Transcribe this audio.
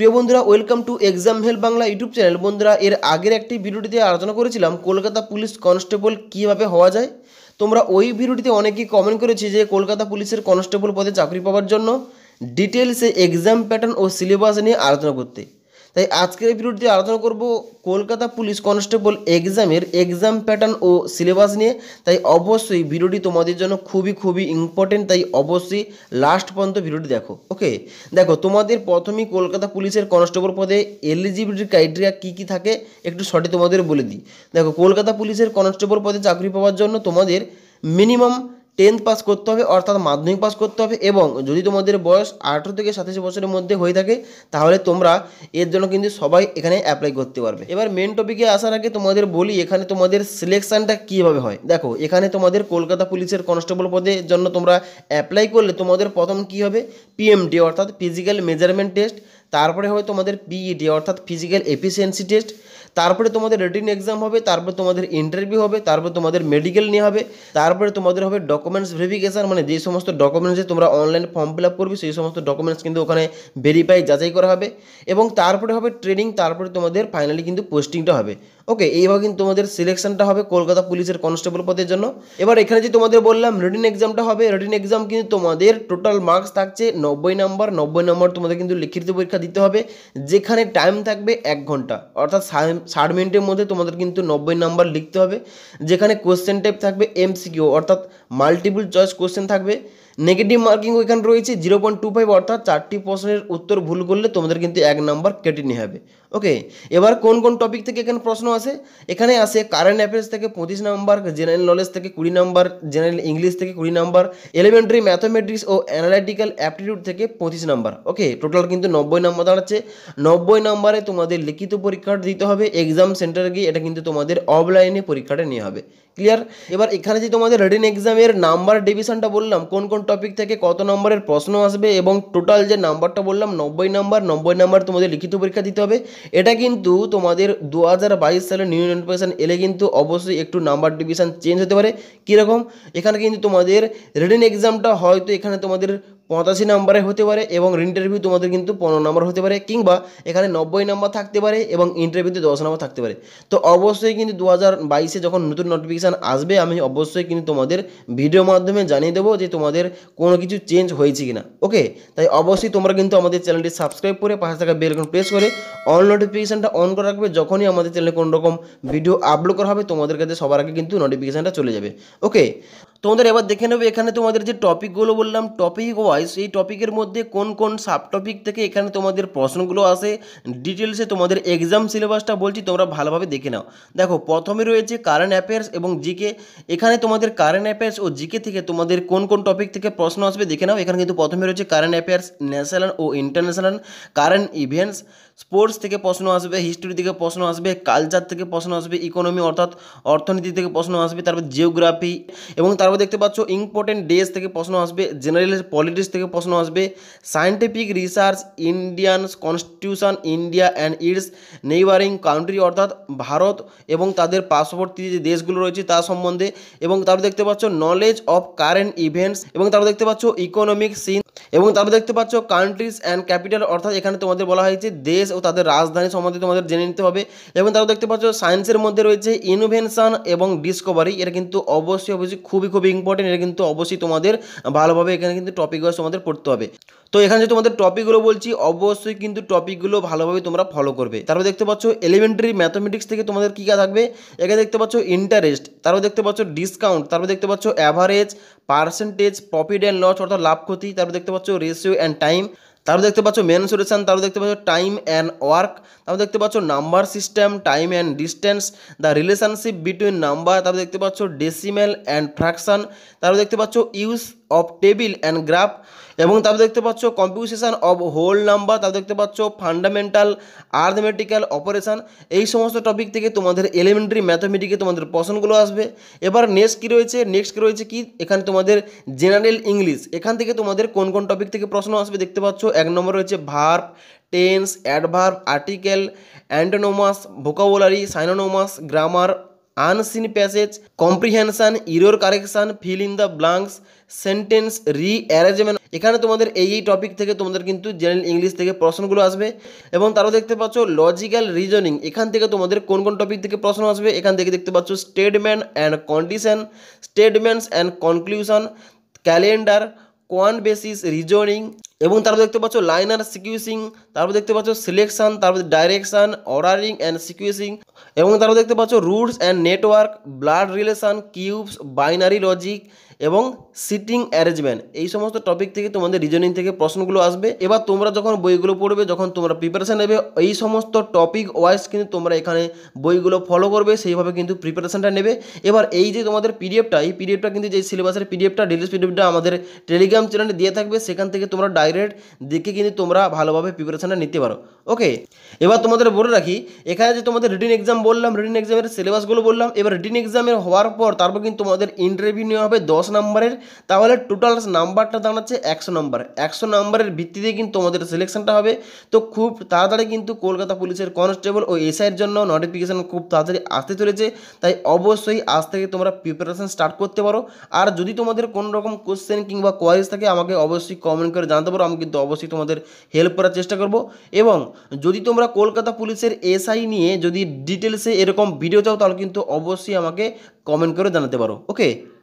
প্রিয় বন্ধুরা welcome to exam help Bangla YouTube channel বন্ধুরা এর আগের একটি ভিডিওটিতে আলোচনা করেছিলাম কলকাতা পুলিশ কনস্টেবল কীভাবে হওয়া যায় তোমরা ওই ভিডিওটিতে অনেকেই কমেন্ট করেছি যে কলকাতা পুলিশের কনস্টেবল পদে চাকরি পাওয়ার জন্য ডিটেলসে এক্সাম প্যাটার্ন ও সিলেবাস নিয়ে আলোচনা করতে তাই আজকের এই ভিডিওটি আলোচনা করব কলকাতা পুলিশ কনস্টেবল এক্সামের এক্সাম প্যাটার্ন ও সিলেবাস নিয়ে তাই অবশ্যই ভিডিওটি তোমাদের জন্য খুবই খুবই ইম্পর্টেন্ট তাই অবশ্যই লাস্ট পর্যন্ত ভিডিওটি দেখো ওকে দেখো তোমাদের প্রথমেই কলকাতা পুলিশের কনস্টেবল পদে এলিজিবিলিটি ক্রাইটেরিয়া কী কী থাকে একটু শর্টে তোমাদের বলে দিই দেখো কলকাতা পুলিশের কনস্টেবল পদে চাকরি পাওয়ার জন্য তোমাদের মিনিমাম টেন্থ পাস করতে হবে অর্থাৎ মাধ্যমিক পাস করতে হবে এবং যদি তোমাদের বয়স আঠেরো থেকে সাতাশ বছরের মধ্যে হয়ে থাকে তাহলে তোমরা এর জন্য কিন্তু সবাই এখানে অ্যাপ্লাই করতে পারবে এবার মেন টপিকে আসার আগে তোমাদের বলি এখানে তোমাদের সিলেকশানটা কীভাবে হয় দেখো এখানে তোমাদের কলকাতা পুলিশের কনস্টেবল পদের জন্য তোমরা অ্যাপ্লাই করলে তোমাদের প্রথম কি হবে পিএমটি অর্থাৎ ফিজিক্যাল মেজারমেন্ট টেস্ট তারপরে হবে তোমাদের পিইডি e অর্থাৎ ফিজিক্যাল এফিসিয়েন্সি টেস্ট তারপরে তোমাদের রিটিন এক্সাম হবে তারপরে তোমাদের ইন্টারভিউ হবে তারপরে তোমাদের মেডিকেল নিয়ে হবে তারপরে তোমাদের হবে ডকুমেন্টস ভেরিফিকেশান মানে যে সমস্ত ডকুমেন্টসে তোমরা অনলাইন ফর্ম ফিল আপ করবে সেই সমস্ত ডকুমেন্টস কিন্তু ওখানে ভেরিফাই যাচাই করা হবে এবং তারপরে হবে ট্রেনিং তারপরে তোমাদের ফাইনালি কিন্তু পোস্টিংটা হবে ওকে এইভাবে কিন্তু তোমাদের সিলেকশনটা হবে কলকাতা পুলিশের কনস্টেবল পদের জন্য এবার এখানে যে তোমাদের বললাম রিটিন এক্সামটা হবে রিটিন এক্সাম কিন্তু তোমাদের টোটাল মার্কস থাকছে নব্বই নম্বর নব্বই নম্বর তোমাদের কিন্তু লিখিত পরীক্ষা দিতে হবে যেখানে টাইম থাকবে এক ঘন্টা অর্থাৎ ষাট মিনিটের মধ্যে তোমাদের কিন্তু নব্বই নম্বর লিখতে হবে যেখানে কোশ্চেন টাইপ থাকবে এমসিকিউ অর্থাৎ মাল্টিপল চয়েস কোশ্চেন থাকবে নেগেটিভ মার্কিং ওইখানে রয়েছে জিরো পয়েন্ট টু ফাইভ অর্থাৎ চারটি প্রশ্নের উত্তর ভুল করলে তোমাদের কিন্তু এক নম্বর কেটে নিয়ে হবে ওকে এবার কোন কোন টপিক থেকে এখানে প্রশ্ন আসে এখানে আসে কারেন্ট অ্যাফেয়ার্স থেকে পঁচিশ নম্বর জেনারেল নলেজ থেকে কুড়ি নম্বর জেনারেল ইংলিশ থেকে কুড়ি নম্বর এলিমেন্টারি ম্যাথমেটিক্স ও অ্যানালাইটিক্যাল অ্যাপটিটিউড থেকে পঁচিশ নম্বর ওকে টোটাল কিন্তু নব্বই নম্বর দাঁড়াচ্ছে নব্বই নম্বরে তোমাদের লিখিত পরীক্ষাটা দিতে হবে এক্সাম সেন্টারে গিয়ে এটা কিন্তু তোমাদের অফলাইনে পরীক্ষাটা নিয়ে হবে ক্লিয়ার এবার এখানে যে তোমাদের রিটেন এক্সামের নাম্বার ডিভিশনটা বললাম কোন কোন টপিক থেকে কত নম্বরের প্রশ্ন আসবে এবং টোটাল যে নাম্বারটা বললাম নব্বই নাম্বার নব্বই নাম্বার তোমাদের লিখিত পরীক্ষা দিতে হবে এটা কিন্তু তোমাদের দু হাজার বাইশ সালে নিউ নোটিফিকেশান এলে কিন্তু অবশ্যই একটু নাম্বার ডিভিশন চেঞ্জ হতে পারে কীরকম এখানে কিন্তু তোমাদের রিটেন এক্সামটা হয়তো এখানে তোমাদের পঁচাশি নাম্বারে হতে পারে এবং ইন্টারভিউ তোমাদের কিন্তু পনেরো নম্বর হতে পারে কিংবা এখানে নব্বই নম্বর থাকতে পারে এবং ইন্টারভিউতে দশ নম্বর থাকতে পারে তো অবশ্যই কিন্তু দু হাজার বাইশে যখন নতুন নোটিফিকেশান আসবে আমি অবশ্যই কিন্তু তোমাদের ভিডিও মাধ্যমে জানিয়ে দেবো যে তোমাদের কোনো কিছু চেঞ্জ হয়েছে কিনা ওকে তাই অবশ্যই তোমরা কিন্তু আমাদের চ্যানেলটি সাবস্ক্রাইব করে পাশে থাকা বেলকন প্রেস করে অল নোটিফিকেশানটা অন করে রাখবে যখনই আমাদের চ্যানেলে কোনো রকম ভিডিও আপলোড করা হবে তোমাদের কাছে সবার আগে কিন্তু নোটিফিকেশানটা চলে যাবে ওকে তোমাদের এবার দেখে নেবে এখানে তোমাদের যে টপিকগুলো বললাম টপিক ওয়াইজ এই টপিকের মধ্যে কোন কোন সাব টপিক থেকে এখানে তোমাদের প্রশ্নগুলো আসে ডিটেলসে তোমাদের এক্সাম সিলেবাসটা বলছি তোমরা ভালোভাবে দেখে নাও দেখো প্রথমে রয়েছে কারেন্ট অ্যাফেয়ার্স এবং জিকে এখানে তোমাদের কারেন্ট অ্যাফেয়ার্স ও জিকে থেকে তোমাদের কোন কোন টপিক থেকে প্রশ্ন আসবে দেখে নাও এখানে কিন্তু প্রথমে রয়েছে কারেন্ট অ্যাফেয়ার্স ন্যাশনাল ও ইন্টারন্যাশনাল কারেন্ট ইভেন্টস স্পোর্টস থেকে প্রশ্ন আসবে হিস্ট্রি থেকে প্রশ্ন আসবে কালচার থেকে প্রশ্ন আসবে ইকোনমি অর্থাৎ অর্থনীতি থেকে প্রশ্ন আসবে তারপর জিওগ্রাফি এবং তার তারপর দেখতে পাচ্ছ ইম্পর্টেন্ট ডেজ থেকে প্রশ্ন আসবে জেনারেল পলিটিক্স থেকে প্রশ্ন আসবে scientific research Indian constitution India and its neighbouring country অর্থাৎ ভারত এবং তাদের পার্শ্ববর্তী যে দেশগুলো রয়েছে তা সম্বন্ধে এবং তারপর দেখতে পাচ্ছ নলেজ অফ কারেন্ট ইভেন্টস এবং তারপর দেখতে পাচ্ছ ইকোনমিক সিন এবং তারপর দেখতে পাচ্ছ কান্ট্রিজ অ্যান্ড ক্যাপিটাল অর্থাৎ এখানে তোমাদের বলা হয়েছে দেশ ও তাদের রাজধানী সম্বন্ধে তোমাদের জেনে নিতে হবে এবং তারপর দেখতে পাচ্ছ সায়েন্সের মধ্যে রয়েছে ইনোভেনশান এবং ডিসকভারি এটা কিন্তু অবশ্যই অবশ্যই খুবই খুবই ইম্পর্টেন্ট এটা কিন্তু অবশ্যই তোমাদের ভালোভাবে এখানে কিন্তু টপিক ওয়াইজ তোমাদের পড়তে হবে তো এখানে যে তোমাদের টপিকগুলো বলছি অবশ্যই কিন্তু টপিকগুলো ভালোভাবে তোমরা ফলো করবে তারপর দেখতে পাচ্ছ এলিমেন্টারি ম্যাথমেটিক্স থেকে তোমাদের কী কাজ থাকবে এখানে দেখতে পাচ্ছ ইন্টারেস্ট তারপর দেখতে পাচ্ছ ডিসকাউন্ট তারপর দেখতে পাচ্ছ average percentage profit and loss অর্থাৎ লাভ ক্ষতি তারপর দেখতে পাচ্ছ রেশিও অ্যান্ড টাইম তারপর দেখতে পাচ্ছ মেনসুরেশন তারপর দেখতে পাচ্ছ টাইম অ্যান্ড ওয়ার্ক তারপর দেখতে পাচ্ছ number system time and distance the relationship between number তারপর দেখতে পাচ্ছ ডেসিমেল অ্যান্ড ফ্র্যাকশন তারপর দেখতে পাচ্ছ use of table and graph এবং তারপর দেখতে পাচ্ছ কম্পিউসেশান অব হোল নাম্বার তারপর দেখতে পাচ্ছ ফান্ডামেন্টাল আর্থমেটিক্যাল অপারেশান এই সমস্ত টপিক থেকে তোমাদের এলিমেন্টারি ম্যাথমেটিকে তোমাদের পছন্দগুলো আসবে এবার নেক্সট কী রয়েছে নেক্সট কী রয়েছে কি এখানে তোমাদের জেনারেল ইংলিশ এখান থেকে তোমাদের কোন কোন টপিক থেকে প্রশ্ন আসবে দেখতে পাচ্ছ এক নম্বর রয়েছে verb tense adverb article antonyms vocabulary synonyms grammar unseen passage comprehension error correction fill in the blanks sentence rearrangement এখানে তোমাদের এই এই টপিক থেকে তোমাদের কিন্তু জেনারেল ইংলিশ থেকে প্রশ্নগুলো আসবে এবং তারও দেখতে পাচ্ছ লজিক্যাল রিজনিং এখান থেকে তোমাদের কোন কোন টপিক থেকে প্রশ্ন আসবে এখান থেকে দেখতে পাচ্ছ statement and condition statements and conclusion calendar কোয়ান বেসিস রিজনিং এবং তারপর দেখতে পাচ্ছ লাইনার সিকিউসিং তারপর দেখতে পাচ্ছ সিলেকশন তারপর ডাইরেকশন অর্ডারিং অ্যান্ড সিকিউসিং এবং তারপর দেখতে পাচ্ছ routes and network blood relation cubes binary logic এবং সিটিং অ্যারেঞ্জমেন্ট এই সমস্ত টপিক থেকে তোমাদের রিজনিং থেকে প্রশ্নগুলো আসবে এবার তোমরা যখন বইগুলো পড়বে যখন তোমরা প্রিপারেশান নেবে এই সমস্ত টপিক ওয়াইজ কিন্তু তোমরা এখানে বইগুলো ফলো করবে সেইভাবে কিন্তু প্রিপারেশানটা নেবে এবার এই যে তোমাদের পিডিএফটা এই পিডিএফটা কিন্তু যে সিলেবাসের পিডিএফটা ডিলিস পিডিএফটা আমাদের টেলিগ্রাম চ্যানেলে দিয়ে থাকবে সেখান থেকে তোমরা ডাই ডাইরেক্ট দেখে কিন্তু তোমরা ভালোভাবে প্রিপারেশানটা নিতে পারো ওকে এবার তোমাদের বলে রাখি এখানে যে তোমাদের রিটিন এক্সাম বললাম রিটিন এক্সামের সিলেবাসগুলো বললাম এবার রিটিন এক্সামের হওয়ার পর তারপর কিন্তু তোমাদের ইন্টারভিউ নেওয়া হবে দশ নম্বরের তাহলে টোটাল নাম্বারটা দাঁড়াচ্ছে একশো নম্বর একশো নম্বরের ভিত্তিতে কিন্তু তোমাদের সিলেকশনটা হবে তো খুব তাড়াতাড়ি কিন্তু কলকাতা পুলিশের কনস্টেবল ও এসআইয়ের জন্য নোটিফিকেশান খুব তাড়াতাড়ি আসতে চলেছে তাই অবশ্যই আজ থেকে তোমরা প্রিপারেশান স্টার্ট করতে পারো আর যদি তোমাদের কোনো রকম কোশ্চেন কিংবা কোয়ারিজ থাকে আমাকে অবশ্যই কমেন্ট করে জানাতে পারো করো আমি কিন্তু অবশ্যই তোমাদের হেল্প করার চেষ্টা করব এবং যদি তোমরা কলকাতা পুলিশের এসআই নিয়ে যদি ডিটেলসে এরকম ভিডিও চাও তাহলে কিন্তু অবশ্যই আমাকে কমেন্ট করে জানাতে পারো ওকে